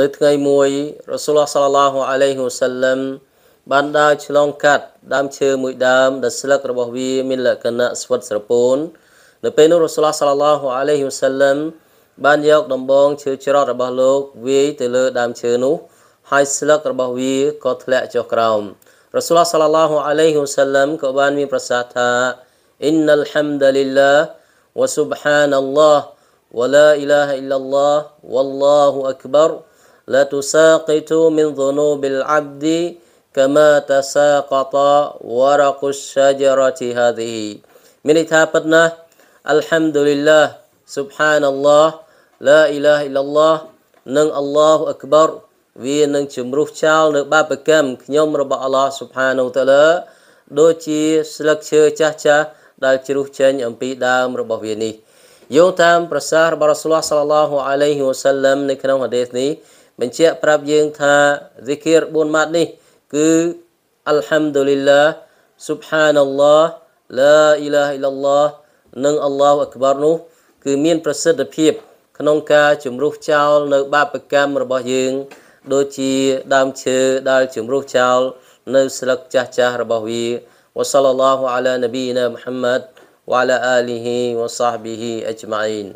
នៅថ្ងៃមួយរ៉ាស៊ូលសាឡឡោះអាឡៃហ៊ូសាឡាំបានដើរឆ្លងកាត់ដើមឈើមួយដើមដែលស្លឹករបស់វាមានលក្ខណៈស្វិតស្រពោននៅពេលនោះរ៉ាស៊ូលសាឡឡោះអាឡៃហ៊ូសាឡាំបានយកដំបងឈើច្រត់របស់លោកវាយទៅលើដើមឈើនោះហើយស្លឹករបស់វាក៏ធ្លាក់ចុះក្រោមរ៉ាស៊ូលសាឡឡោះអាឡៃហ៊ូសាឡាំក៏បានមានប្រសាសន៍ថាអ៊ីនលហាំដលីឡាវ៉ាស៊ុបហានអល់ឡោះវ៉ាឡាអ៊ីឡាហអ៊ីឡាឡោះវ៉ាល់ឡោហ៊ូអក្បរ لا تساقط من ذنوب العبد كما تساقط ورق الشجرة هذه من تابتنا الحمد لله سبحان الله لا إله إلا الله نن الله أكبر في نن شمروف شال نباب كم كنيوم رب الله سبحانه وتعالى دوشي سلك شو چه چه دا شروف چن أمبي دام رب يوم تام برسار برسول الله صلى الله عليه وسلم نكنا حديثني បញ្ជាក់ប្រាប់យើងថា zikir 4ម៉ាត់នេះគឺ alhamdulillah subhanallah la ilaha illallah និង Allahu akbar នោះគឺមានប្រសិទ្ធភាពក្នុងការជំរុះចោលនៅបាបកម្មរបស់យើងដូចជាដើមឈើដែលជំរុះចោលនៅស្លឹកចាស់ចាស់របស់វា وصلى الله على نبينا محمد وعلى آله وصحبه أجمعين